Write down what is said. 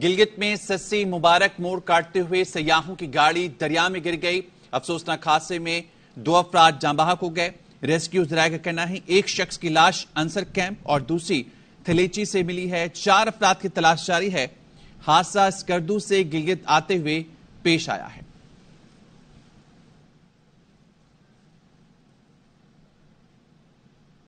गिलगित में सस्सी मुबारक मोड़ काटते हुए सयाहों की गाड़ी दरिया में गिर गई अफसोसनाक हादसे में दो अफराद जांबाहक हो गए रेस्क्यू जराये का कहना है एक शख्स की लाश अंसर कैंप और दूसरी थलेची से मिली है चार अफराद की तलाश जारी है हादसा स्कर्दू से गिलगित आते हुए पेश आया है